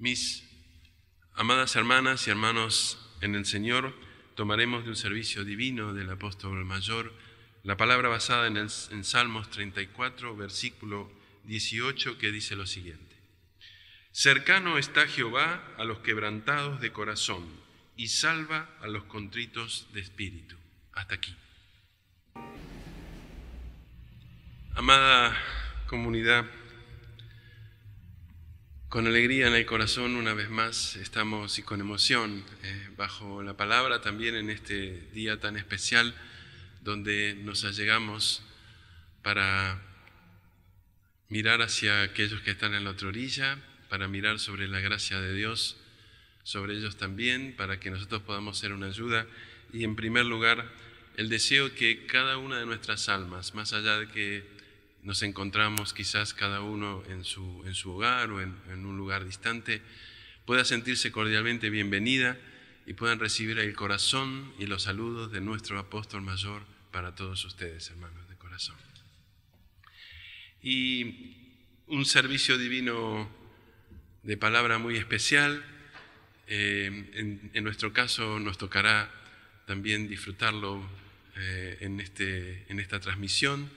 Mis amadas hermanas y hermanos en el Señor, tomaremos de un servicio divino del apóstol mayor la palabra basada en, en Salmos 34, versículo 18, que dice lo siguiente. Cercano está Jehová a los quebrantados de corazón y salva a los contritos de espíritu. Hasta aquí. Amada comunidad con alegría en el corazón, una vez más, estamos y con emoción eh, bajo la palabra también en este día tan especial donde nos allegamos para mirar hacia aquellos que están en la otra orilla, para mirar sobre la gracia de Dios, sobre ellos también, para que nosotros podamos ser una ayuda y en primer lugar el deseo que cada una de nuestras almas, más allá de que nos encontramos quizás cada uno en su, hogar o en, un lugar distante, pueda sentirse cordialmente bienvenida y puedan recibir el corazón y los saludos de nuestro apóstol mayor para todos ustedes, hermanos de corazón. Y un servicio divino de palabra muy especial. Eh, en, nuestro caso nos tocará también disfrutarlo eh, en, este, en esta transmisión.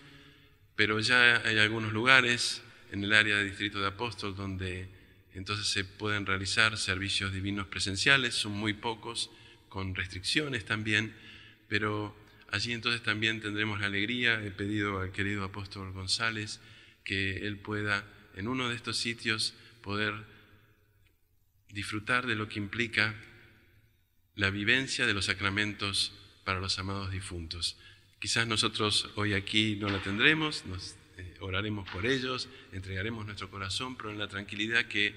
Pero ya hay algunos lugares en el área del Distrito de Apóstol donde entonces se pueden realizar servicios divinos presenciales, son muy pocos, con restricciones también, pero allí entonces también tendremos la alegría, he pedido al querido apóstol González que él pueda en uno de estos sitios poder disfrutar de lo que implica la vivencia de los sacramentos para los amados difuntos. Quizás nosotros hoy aquí no la tendremos, nos eh, oraremos por ellos, entregaremos nuestro corazón, pero en la tranquilidad que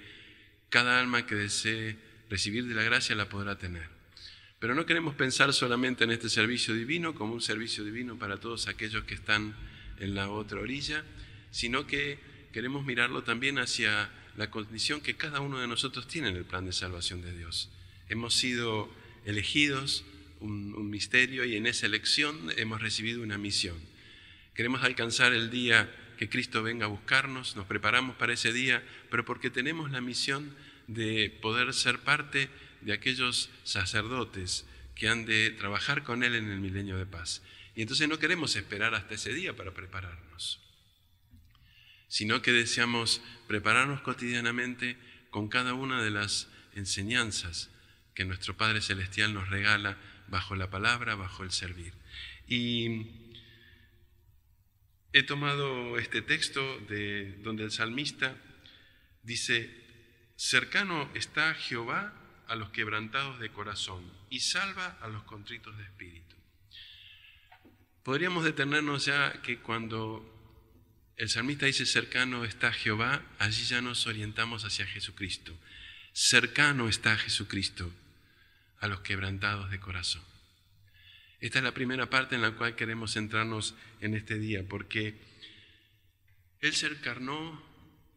cada alma que desee recibir de la gracia la podrá tener. Pero no queremos pensar solamente en este servicio divino como un servicio divino para todos aquellos que están en la otra orilla, sino que queremos mirarlo también hacia la condición que cada uno de nosotros tiene en el plan de salvación de Dios. Hemos sido elegidos, un, misterio y en esa elección hemos recibido una misión. Queremos alcanzar el día que Cristo venga a buscarnos, nos preparamos para ese día, pero porque tenemos la misión de poder ser parte de aquellos sacerdotes que han de trabajar con Él en el milenio de paz. Y entonces no queremos esperar hasta ese día para prepararnos, sino que deseamos prepararnos cotidianamente con cada una de las enseñanzas que nuestro Padre Celestial nos regala bajo la palabra, bajo el servir. Y he tomado este texto de donde el salmista dice, cercano está Jehová a los quebrantados de corazón y salva a los contritos de espíritu. Podríamos detenernos ya que cuando el salmista dice cercano está Jehová, allí ya nos orientamos hacia Jesucristo. Cercano está Jesucristo a los quebrantados de corazón. Esta es la primera parte en la cual queremos centrarnos en este día, porque Él se encarnó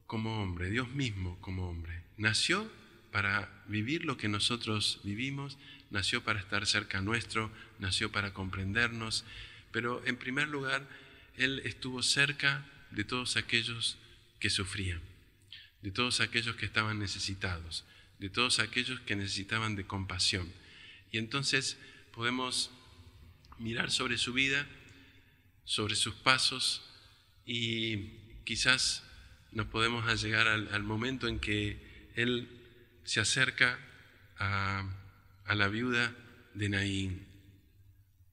como hombre, Dios mismo como hombre. Nació para vivir lo que nosotros vivimos, nació para estar cerca nuestro, nació para comprendernos, pero en primer lugar, Él estuvo cerca de todos aquellos que sufrían, de todos aquellos que estaban necesitados de todos aquellos que necesitaban de compasión. Y entonces podemos mirar sobre su vida, sobre sus pasos y quizás nos podemos llegar al, momento en que Él se acerca a, la viuda de Naín,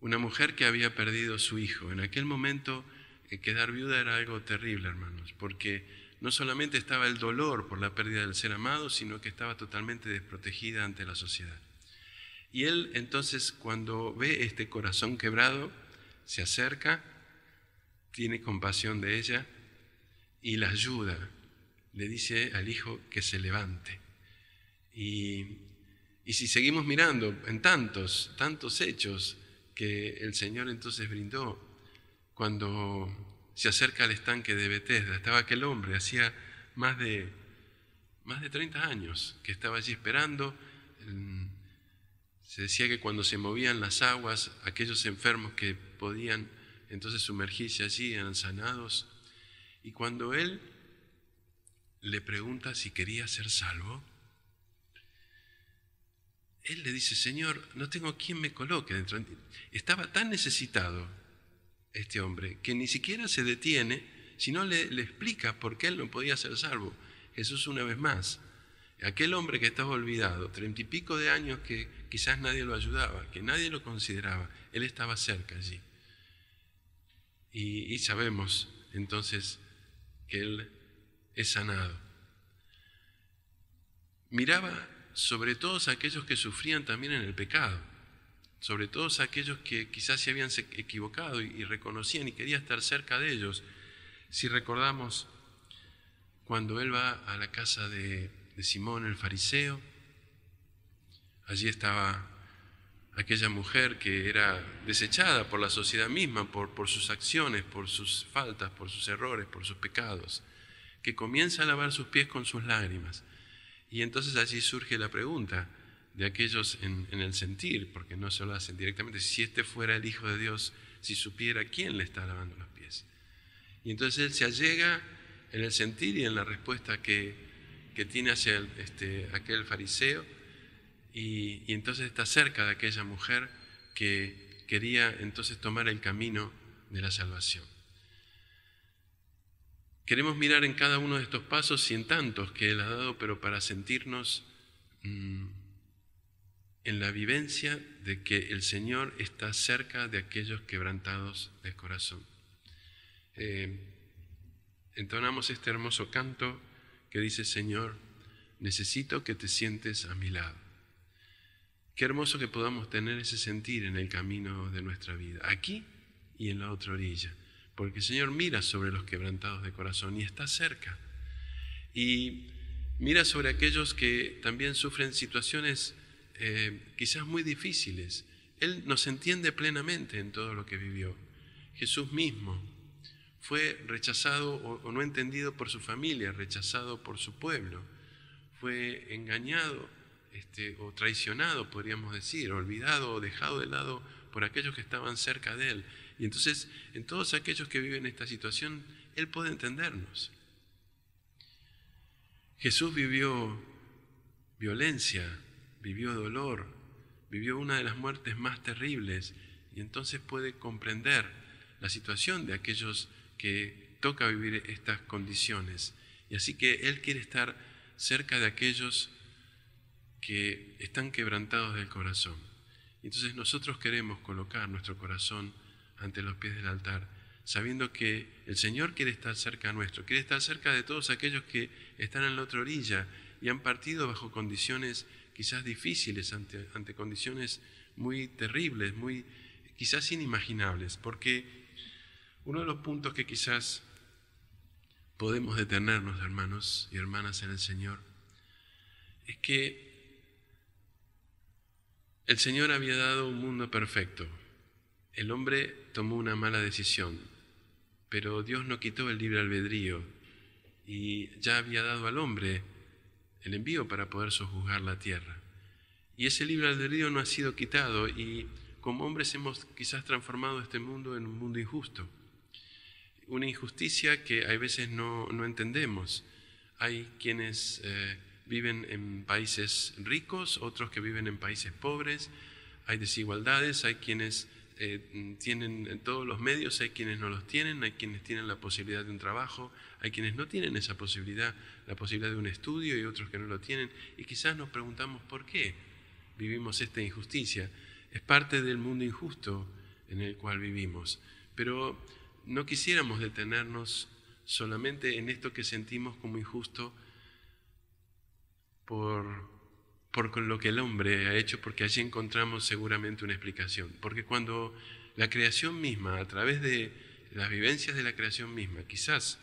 una mujer que había perdido su hijo. En aquel momento eh, quedar viuda era algo terrible, hermanos, porque no solamente estaba el dolor por la pérdida del ser amado, sino que estaba totalmente desprotegida ante la sociedad. Y él entonces cuando ve este corazón quebrado, se acerca, tiene compasión de ella y la ayuda. Le dice al hijo que se levante. Y, y si seguimos mirando en tantos, tantos hechos que el Señor entonces brindó, cuando se acerca al estanque de Betesda. Estaba aquel hombre, hacía más de, más de 30 años que estaba allí esperando. Se decía que cuando se movían las aguas, aquellos enfermos que podían entonces sumergirse allí eran sanados. Y cuando él le pregunta si quería ser salvo, él le dice, Señor, no tengo quien me coloque dentro. Estaba tan necesitado este hombre, que ni siquiera se detiene, sino le, le explica por qué él no podía ser salvo. Jesús una vez más, aquel hombre que estaba olvidado, treinta y pico de años que quizás nadie lo ayudaba, que nadie lo consideraba, él estaba cerca allí. Y, y sabemos entonces que él es sanado. Miraba sobre todos aquellos que sufrían también en el pecado sobre todos aquellos que quizás se habían equivocado y, reconocían y quería estar cerca de ellos. Si recordamos cuando él va a la casa de, de Simón el fariseo, allí estaba aquella mujer que era desechada por la sociedad misma, por, por, sus acciones, por sus faltas, por sus errores, por sus pecados, que comienza a lavar sus pies con sus lágrimas. Y entonces allí surge la pregunta, de aquellos en, el sentir, porque no se lo hacen directamente. Si este fuera el Hijo de Dios, si supiera quién le está lavando los pies. Y entonces él se allega en el sentir y en la respuesta que, que tiene hacia este, aquel fariseo, y, entonces está cerca de aquella mujer que quería entonces tomar el camino de la salvación. Queremos mirar en cada uno de estos pasos y en tantos que Él ha dado, pero para sentirnos mm, en la vivencia de que el Señor está cerca de aquellos quebrantados de corazón. Eh, entonamos este hermoso canto que dice, Señor, necesito que te sientes a mi lado. Qué hermoso que podamos tener ese sentir en el camino de nuestra vida, aquí y en la otra orilla, porque el Señor mira sobre los quebrantados de corazón y está cerca. Y mira sobre aquellos que también sufren situaciones eh, quizás muy difíciles. Él nos entiende plenamente en todo lo que vivió. Jesús mismo fue rechazado o, no entendido por su familia, rechazado por su pueblo, fue engañado este, o traicionado, podríamos decir, olvidado o dejado de lado por aquellos que estaban cerca de él. Y entonces, en todos aquellos que viven esta situación, él puede entendernos. Jesús vivió violencia, vivió dolor, vivió una de las muertes más terribles y entonces puede comprender la situación de aquellos que toca vivir estas condiciones. Y así que Él quiere estar cerca de aquellos que están quebrantados del corazón. Entonces nosotros queremos colocar nuestro corazón ante los pies del altar, sabiendo que el Señor quiere estar cerca nuestro, quiere estar cerca de todos aquellos que están en la otra orilla y han partido bajo condiciones quizás difíciles, ante, ante condiciones muy terribles, muy quizás inimaginables, porque uno de los puntos que quizás podemos detenernos, hermanos y hermanas en el Señor, es que el Señor había dado un mundo perfecto. El hombre tomó una mala decisión, pero Dios no quitó el libre albedrío y ya había dado al hombre el envío para poder sojuzgar la tierra. Y ese libre albedrío no ha sido quitado y como hombres hemos quizás transformado este mundo en un mundo injusto. Una injusticia que a veces no, entendemos. Hay quienes eh, viven en países ricos, otros que viven en países pobres, hay desigualdades, hay quienes eh, mm, tienen en todos los medios, hay quienes no los tienen, hay quienes tienen la posibilidad de un trabajo, hay quienes no tienen esa posibilidad, la posibilidad de un estudio y otros que no lo tienen. Y quizás nos preguntamos por qué vivimos esta injusticia. Es parte del mundo injusto en el cual vivimos. Pero no quisiéramos detenernos solamente en esto que sentimos como injusto por por lo que el hombre ha hecho, porque allí encontramos seguramente una explicación. Porque cuando la creación misma, a través de las vivencias de la creación misma, quizás,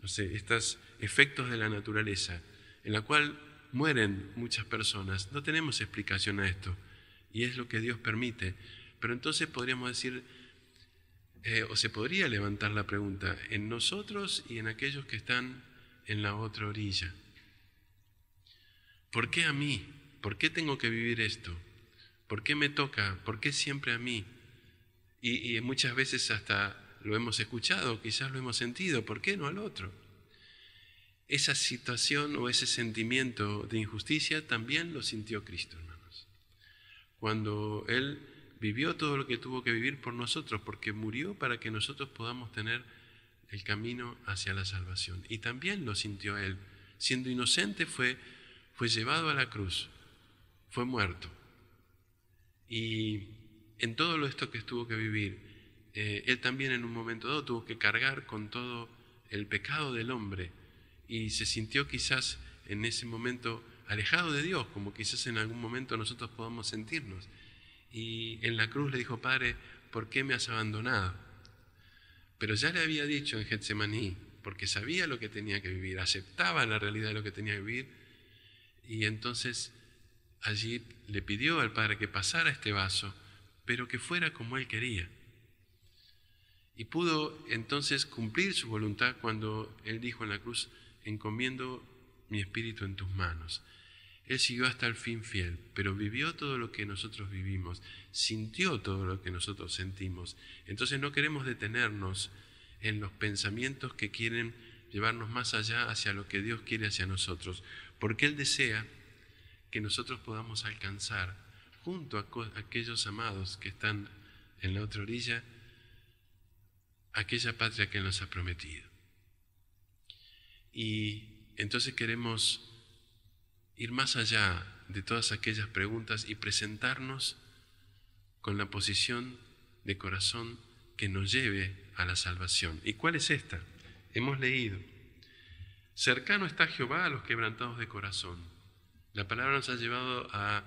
no sé, estos efectos de la naturaleza, en la cual mueren muchas personas, no tenemos explicación a esto, y es lo que Dios permite. Pero entonces podríamos decir, eh, o se podría levantar la pregunta, en nosotros y en aquellos que están en la otra orilla, ¿por qué a mí? ¿por qué tengo que vivir esto? ¿Por qué me toca? ¿Por qué siempre a mí? Y, muchas veces hasta lo hemos escuchado, quizás lo hemos sentido, ¿por qué no al otro? Esa situación o ese sentimiento de injusticia también lo sintió Cristo, hermanos. Cuando Él vivió todo lo que tuvo que vivir por nosotros, porque murió para que nosotros podamos tener el camino hacia la salvación. Y también lo sintió Él. Siendo inocente fue, fue llevado a la cruz fue muerto. Y en todo lo esto que tuvo que vivir, eh, él también en un momento dado tuvo que cargar con todo el pecado del hombre y se sintió quizás en ese momento alejado de Dios, como quizás en algún momento nosotros podamos sentirnos. Y en la cruz le dijo, Padre, ¿por qué me has abandonado? Pero ya le había dicho en Getsemaní, porque sabía lo que tenía que vivir, aceptaba la realidad de lo que tenía que vivir, y entonces Allí le pidió al Padre que pasara este vaso, pero que fuera como él quería. Y pudo entonces cumplir su voluntad cuando él dijo en la cruz, encomiendo mi espíritu en tus manos. Él siguió hasta el fin fiel, pero vivió todo lo que nosotros vivimos, sintió todo lo que nosotros sentimos. Entonces no queremos detenernos en los pensamientos que quieren llevarnos más allá hacia lo que Dios quiere hacia nosotros, porque Él desea que nosotros podamos alcanzar junto a aquellos amados que están en la otra orilla, aquella patria que nos ha prometido. Y entonces queremos ir más allá de todas aquellas preguntas y presentarnos con la posición de corazón que nos lleve a la salvación. ¿Y cuál es esta? Hemos leído, cercano está Jehová a los quebrantados de corazón la palabra nos ha llevado a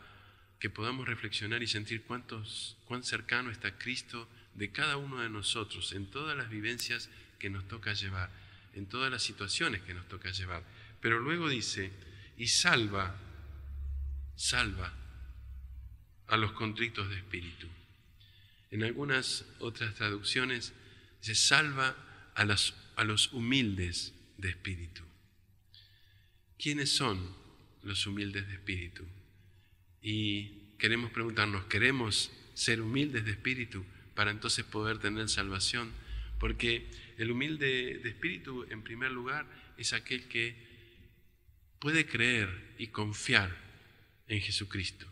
que podamos reflexionar y sentir cuán cercano está Cristo de cada uno de nosotros, en todas las vivencias que nos toca llevar, en todas las situaciones que nos toca llevar. Pero luego dice, y salva, salva a los contritos de espíritu. En algunas otras traducciones se salva a los, a los humildes de espíritu. ¿Quiénes son los humildes de espíritu. Y queremos preguntarnos, ¿queremos ser humildes de espíritu para entonces poder tener salvación? Porque el humilde de espíritu, en primer lugar, es aquel que puede creer y confiar en Jesucristo,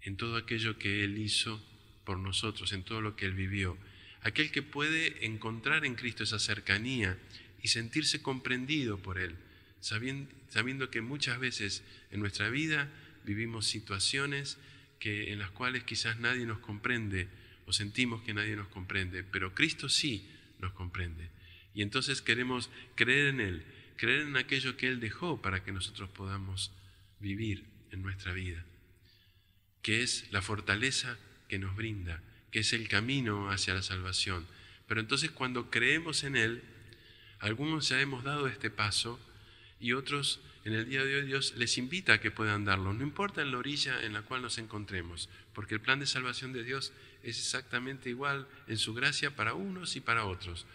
en todo aquello que Él hizo por nosotros, en todo lo que Él vivió. Aquel que puede encontrar en Cristo esa cercanía y sentirse comprendido por Él sabiendo, que muchas veces en nuestra vida vivimos situaciones que, en las cuales quizás nadie nos comprende o sentimos que nadie nos comprende, pero Cristo sí nos comprende. Y entonces queremos creer en Él, creer en aquello que Él dejó para que nosotros podamos vivir en nuestra vida, que es la fortaleza que nos brinda, que es el camino hacia la salvación. Pero entonces cuando creemos en Él, algunos ya hemos dado este paso, y otros en el día de hoy Dios les invita a que puedan darlo, no importa en la orilla en la cual nos encontremos, porque el plan de salvación de Dios es exactamente igual en su gracia para unos y para otros.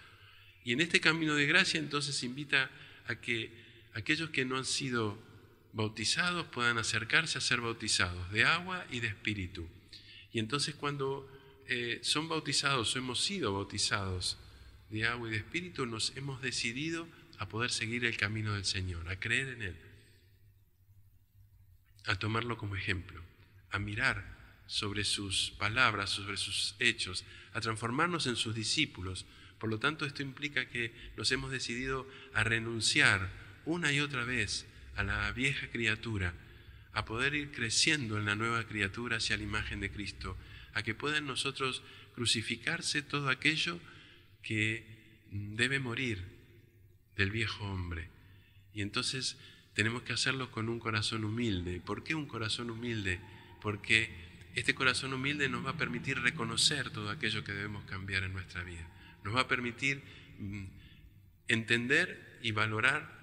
Y en este camino de gracia entonces invita a que aquellos que no han sido bautizados puedan acercarse a ser bautizados de agua y de espíritu. Y entonces cuando eh, son bautizados o hemos sido bautizados de agua y de espíritu, nos hemos decidido a poder seguir el camino del Señor, a creer en Él, a tomarlo como ejemplo, a mirar sobre sus palabras, sobre sus hechos, a transformarnos en sus discípulos. Por lo tanto, esto implica que nos hemos decidido a renunciar una y otra vez a la vieja criatura, a poder ir creciendo en la nueva criatura hacia la imagen de Cristo, a que puedan nosotros crucificarse todo aquello que debe morir del viejo hombre. Y entonces tenemos que hacerlo con un corazón humilde. ¿Por qué un corazón humilde? Porque este corazón humilde nos va a permitir reconocer todo aquello que debemos cambiar en nuestra vida. Nos va a permitir mm, entender y valorar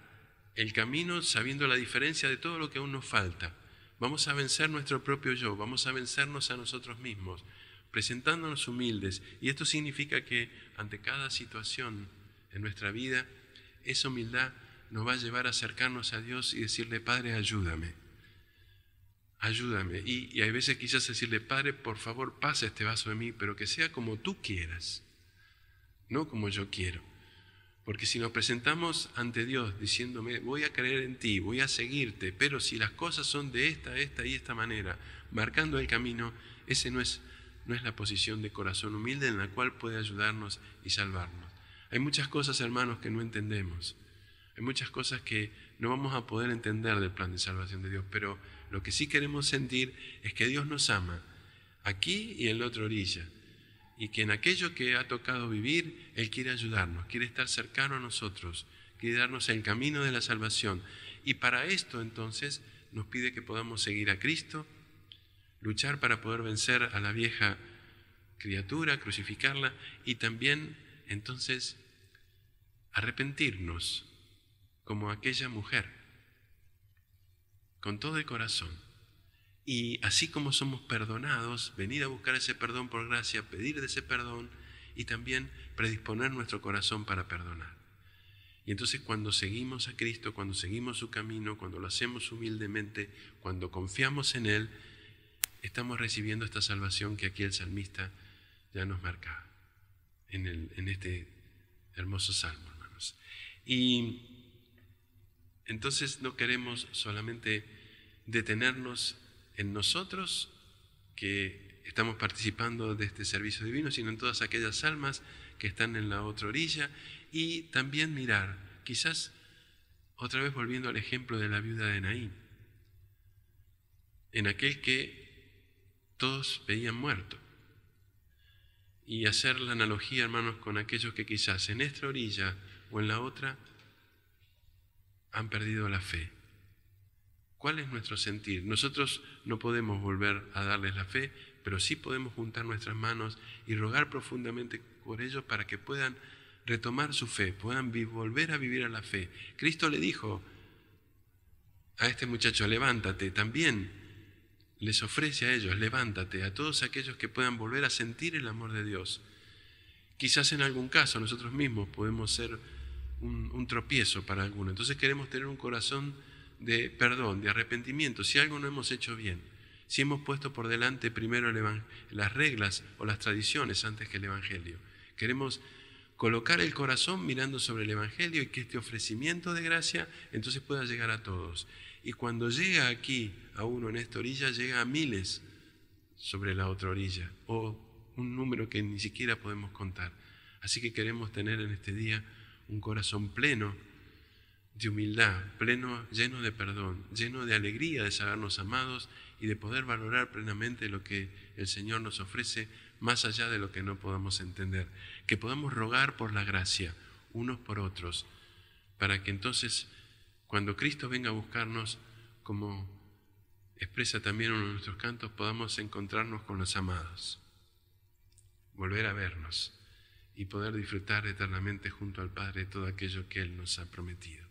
el camino sabiendo la diferencia de todo lo que aún nos falta. Vamos a vencer nuestro propio yo, vamos a vencernos a nosotros mismos, presentándonos humildes. Y esto significa que ante cada situación en nuestra vida, esa humildad nos va a llevar a acercarnos a Dios y decirle, Padre, ayúdame. Ayúdame. Y, hay veces quizás decirle, Padre, por favor, pasa este vaso de mí, pero que sea como tú quieras, no como yo quiero. Porque si nos presentamos ante Dios diciéndome, voy a creer en ti, voy a seguirte, pero si las cosas son de esta, esta y esta manera, marcando el camino, ese no es, no es la posición de corazón humilde en la cual puede ayudarnos y salvarnos. Hay muchas cosas, hermanos, que no entendemos. Hay muchas cosas que no vamos a poder entender del plan de salvación de Dios, pero lo que sí queremos sentir es que Dios nos ama aquí y en la otra orilla, y que en aquello que ha tocado vivir, Él quiere ayudarnos, quiere estar cercano a nosotros, quiere darnos el camino de la salvación. Y para esto entonces nos pide que podamos seguir a Cristo, luchar para poder vencer a la vieja criatura, crucificarla, y también entonces arrepentirnos como aquella mujer, con todo el corazón. Y así como somos perdonados, venir a buscar ese perdón por gracia, pedir de ese perdón y también predisponer nuestro corazón para perdonar. Y entonces cuando seguimos a Cristo, cuando seguimos su camino, cuando lo hacemos humildemente, cuando confiamos en Él, estamos recibiendo esta salvación que aquí el salmista ya nos marcaba en, en este hermoso salmo. Y entonces no queremos solamente detenernos en nosotros que estamos participando de este servicio divino, sino en todas aquellas almas que están en la otra orilla y también mirar, quizás otra vez volviendo al ejemplo de la viuda de Naín, en aquel que todos veían muerto, y hacer la analogía, hermanos, con aquellos que quizás en esta orilla o en la otra, han perdido la fe. ¿Cuál es nuestro sentir? Nosotros no podemos volver a darles la fe, pero sí podemos juntar nuestras manos y rogar profundamente por ellos para que puedan retomar su fe, puedan volver a vivir a la fe. Cristo le dijo a este muchacho, levántate, también les ofrece a ellos, levántate, a todos aquellos que puedan volver a sentir el amor de Dios. Quizás en algún caso nosotros mismos podemos ser un, tropiezo para alguno. Entonces queremos tener un corazón de perdón, de arrepentimiento, si algo no hemos hecho bien, si hemos puesto por delante primero las reglas o las tradiciones antes que el Evangelio. Queremos colocar el corazón mirando sobre el Evangelio y que este ofrecimiento de gracia entonces pueda llegar a todos. Y cuando llega aquí a uno en esta orilla, llega a miles sobre la otra orilla, o un número que ni siquiera podemos contar. Así que queremos tener en este día un corazón pleno de humildad, pleno, lleno de perdón, lleno de alegría de sabernos amados y de poder valorar plenamente lo que el Señor nos ofrece más allá de lo que no podamos entender. Que podamos rogar por la gracia unos por otros, para que entonces cuando Cristo venga a buscarnos, como expresa también uno de nuestros cantos, podamos encontrarnos con los amados, volver a vernos y poder disfrutar eternamente junto al Padre todo aquello que Él nos ha prometido.